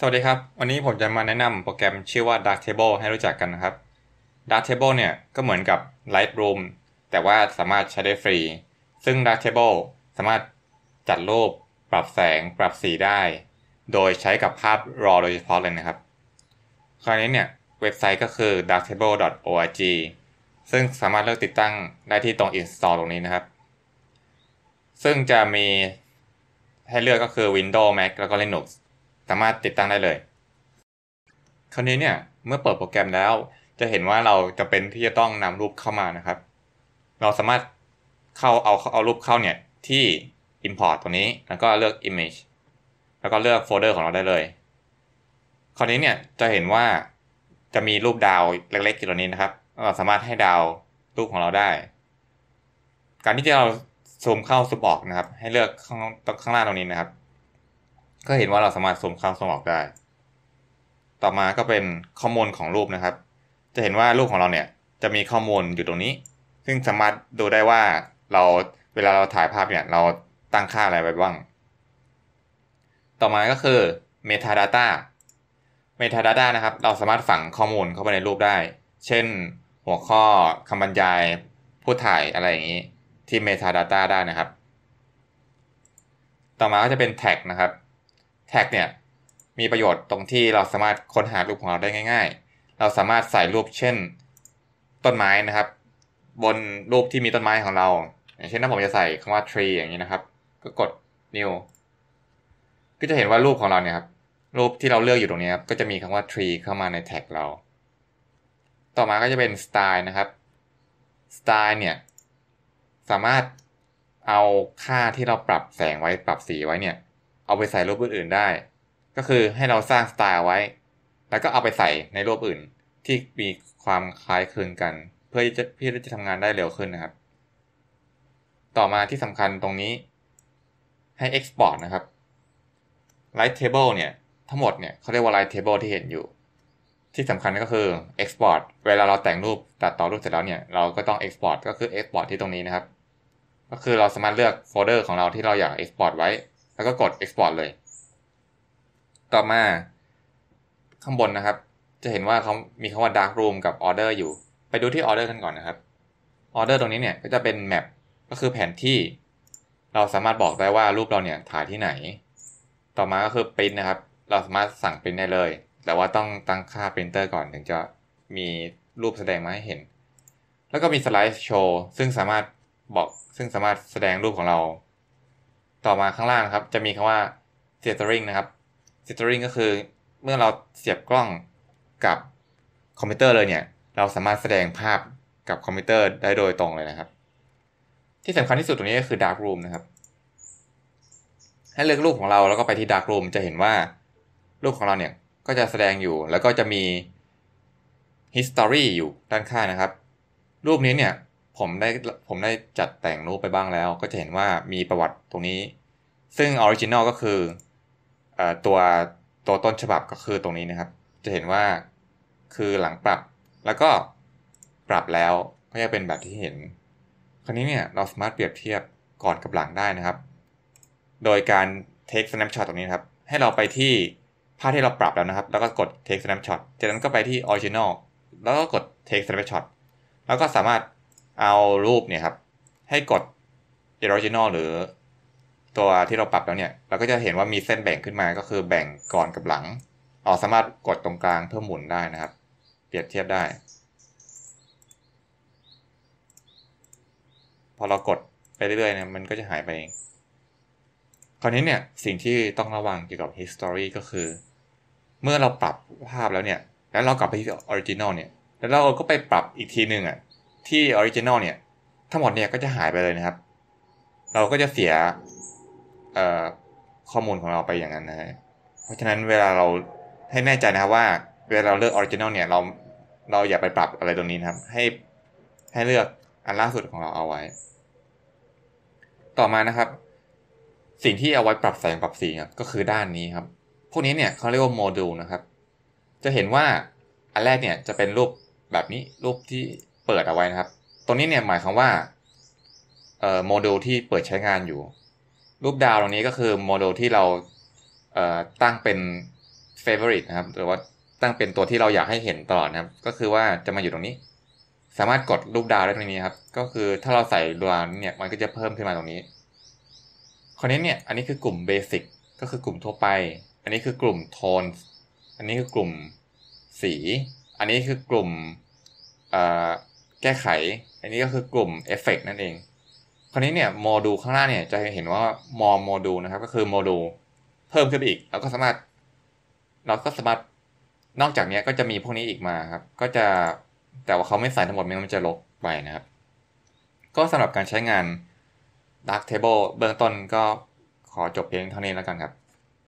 สวัสดีครับ วันนี้ผมจะมาแนะนำโปรแกรมชื่อว่า Darktable ให้รู้จักกันนะครับ Darktable เนี่ยก็เหมือนกับ Lightroom แต่ว่าสามารถใช้ได้ฟรี ซึ่ง Darktable สามารถจัดรูป ปรับแสง ปรับสีได้ โดยใช้กับภาพ RAW โดยเฉพาะเลยนะครับ คราวนี้เนี่ย เว็บไซต์ก็คือ darktable.org ซึ่งสามารถเลือกติดตั้งได้ที่ตรง install ตรงนี้นะครับ ซึ่งจะมีให้เลือกก็คือ Windows Mac แล้วก็ Linux สามารถติดตั้งได้เลย คราวนี้เนี่ยเมื่อเปิดโปรแกรมแล้วจะเห็นว่าเราจะเป็นที่จะต้องนำรูปเข้ามานะครับ เราสามารถเข้าเอาเอารูปเข้าเนี่ยที่ import ตรงนี้แล้วก็เลือก image แล้วก็เลือกโฟลเดอร์ของเราได้เลย คราวนี้เนี่ยจะเห็นว่าจะมีรูปดาวเล็กๆอยู่ตรงนี้นะครับเราสามารถให้ดาวรูปของเราได้ การที่จะเราซูมเข้าซูมออกนะครับ ให้เลือกข้างข้างล่างตรงนี้นะครับก็เห็นว่าเราสามารถสมเข้าซูมออกได้ ต่อมาก็เป็นข้อมูลของรูปนะครับ จะเห็นว่ารูปของเราเนี่ยจะมีข้อมูลอยู่ตรงนี้ ซึ่งสามารถดูได้ว่าเราเวลาเราถ่ายภาพเนี่ยเราตั้งค่าอะไรไว้บ้าง ต่อมาก็คือ metadata metadata นะครับ เราสามารถฝังข้อมูลเข้าไปในรูปได้ เช่น หัวข้อคำบรรยายผู้ถ่ายอะไรอย่างนี้ที่ metadata ได้นะครับ ต่อมาก็จะเป็น tag นะครับแท็กเนี่ยมีประโยชน์ตรงที่เราสามารถค้นหารูปของเราได้ง่าย ๆ เราสามารถใส่รูปเช่นต้นไม้นะครับ บนรูปที่มีต้นไม้ของเราอย่างเช่นถ้าผมจะใส่คำว่า tree อย่างนี้นะครับ ก็กด new ก็จะเห็นว่ารูปของเราเนี่ยครับ รูปที่เราเลือกอยู่ตรงนี้ครับก็จะมีคำว่า tree เข้ามาในแท็กเรา ต่อมาก็จะเป็น style นะครับ style เนี่ยสามารถเอาค่าที่เราปรับแสงไว้ปรับสีไว้เนี่ยเอาไปใส่รูปอื่นๆได้ ก็คือให้เราสร้างสไตล์ไว้ แล้วก็เอาไปใส่ในรูปอื่นที่มีความคล้ายคลึงกัน เพื่อจะพ่ี่จะทำงานได้เร็วขึ้นนะครับ ต่อมาที่สำคัญตรงนี้ให้ Export นะครับ Light Table เนี่ย ทั้งหมดเนี่ยเขาเรียกว่า Light Table ที่เห็นอยู่ ที่สำคัญก็คือ Export เวลาเราแต่งรูปตัดต่อรูปเสร็จแล้วเนี่ย เราก็ต้อง Export ก็คือ Export ที่ตรงนี้นะครับ ก็คือเราสามารถเลือกโฟลเดอร์ของเราที่เราอยาก Export ไว้แล้วก็กด Export เลย ต่อมา ข้างบนนะครับ จะเห็นว่าเขามีคำว่า Dark Room กับ Order อยู่ ไปดูที่ Order กันก่อนนะครับ Order ตรงนี้เนี่ยก็จะเป็น Map ก็คือแผนที่ เราสามารถบอกได้ว่ารูปเราเนี่ยถ่ายที่ไหน ต่อมาก็คือ Print นะครับ เราสามารถสั่ง Print ได้เลย แต่ว่าต้องตั้งค่า Printer ก่อน ถึงจะมีรูปแสดงมาให้เห็น แล้วก็มีสไลด์โชว์ซึ่งสามารถบอกซึ่งสามารถแสดงรูปของเราต่อมาข้างล่างนะครับ จะมีคำว่า tethering นะครับ tethering ก็คือเมื่อเราเสียบกล้องกับคอมพิวเตอร์เลยเนี่ย เราสามารถแสดงภาพกับคอมพิวเตอร์ได้โดยตรงเลยนะครับ ที่สำคัญที่สุดตรงนี้ก็คือ dark room นะครับ ให้เลือกรูปของเราแล้วก็ไปที่ dark room จะเห็นว่า รูปของเราเนี่ยก็จะแสดงอยู่แล้วก็จะมี history อยู่ด้านข้างนะครับ รูปนี้เนี่ยผมได้ผมได้จัดแต่งรูปไปบ้างแล้ว ก็จะเห็นว่ามีประวัติตรงนี้ ซึ่งออริจินอลก็คืออตัวตัวต้นฉบับก็คือตรงนี้นะครับ จะเห็นว่าคือหลังปรับ แล้วก็ปรับแล้วก็จะเป็นแบบที่เห็น คราวนี้เนี่ยเราสามารถเปรียบเทียบก่อนกับหลังได้นะครับ โดยการเทคสแนปช็อตตรงนี้ครับ ให้เราไปที่ภาพที่เราปรับแล้วนะครับ แล้วก็กดเทคสแนปช็อต จากนั้นก็ไปที่ออริจินอลแล้วก็กดเทคสแนปช็อตแล้วก็สามารถเอารูป เนี่ย ครับให้กด original หรือตัวที่เราปรับแล้วเนี่ยเราก็จะเห็นว่ามีเส้นแบ่งขึ้นมาก็คือแบ่งก่อนกับหลังเราสามารถกดตรงกลางเพื่อหมุนได้นะครับ เปรียบเทียบได้ พอเรากดไปเรื่อยๆเนี่ยมันก็จะหายไปเองคราวนี้เนี่ยสิ่งที่ต้องระวังเกี่ยวกับ history ก็คือ เมื่อเราปรับภาพแล้วเนี่ยแล้วเรากลับไปที่ original เนี่ยแล้วเราก็ไปปรับอีก ทีหนึ่งอะ่ะที่ออริจินอลเนี่ยทั้งหมดเนี่ยก็จะหายไปเลยนะครับ เราก็จะเสียข้อมูลของเราไปอย่างนั้นนะเพราะฉะนั้นเวลาเราให้แน่ใจนะครับว่า เวลาเราเลือกออริจินอลเนี่ย เรา เราอย่าไปปรับอะไรตรงนี้นะครับ ให้ให้เลือกอันล่าสุดของเราเอาไว้ ต่อมานะครับ สิ่งที่เอาไว้ปรับแสงปรับสีครับก็คือด้านนี้ครับ พวกนี้เนี่ยเขาเรียกว่าโมดูลนะครับ จะเห็นว่าอันแรกเนี่ยจะเป็นรูปแบบนี้รูปที่เปิดเอาไว้นะครับตรงนี้เนี่ยหมายความว่าโมดูลที่เปิดใช้งานอยู่ รูปดาวตรงนี้ก็คือโมดูลที่เราตั้งเป็น favorite นะครับ หรือว่าตั้งเป็นตัวที่เราอยากให้เห็นตลอดนะครับ ก็คือว่าจะมาอยู่ตรงนี้ สามารถกดรูปดาวได้ตรงนี้ครับ ก็คือถ้าเราใส่ดวงเนี่ยมันก็จะเพิ่มขึ้นมาตรงนี้ควนี้เนี่ย อันนี้คือกลุ่มเบสิก ก็คือกลุ่มทั่วไป อันนี้คือกลุ่มโทนอันนี้คือกลุ่มสี อันนี้คือกลุ่มแก้ไข อันนี้ก็คือกลุ่มเอฟเฟกนั่นเอง คราวนี้เนี่ยโมดูลข้างหน้าเนี่ยจะเห็นว่ามอโมดูลนะครับ ก็คือ โมดูลเพิ่มขึ้นไปอีกแล้วก็สามารถ เราก็สามารถ นอกจากนี้ก็จะมีพวกนี้อีกมาครับ ก็จะแต่ว่าเขาไม่ใส่ทั้งหมดมันจะลบไปนะครับ ก็สำหรับการใช้งาน Dark Table เบื้องต้นก็ขอจบเพียงเท่านี้แล้วกันครับ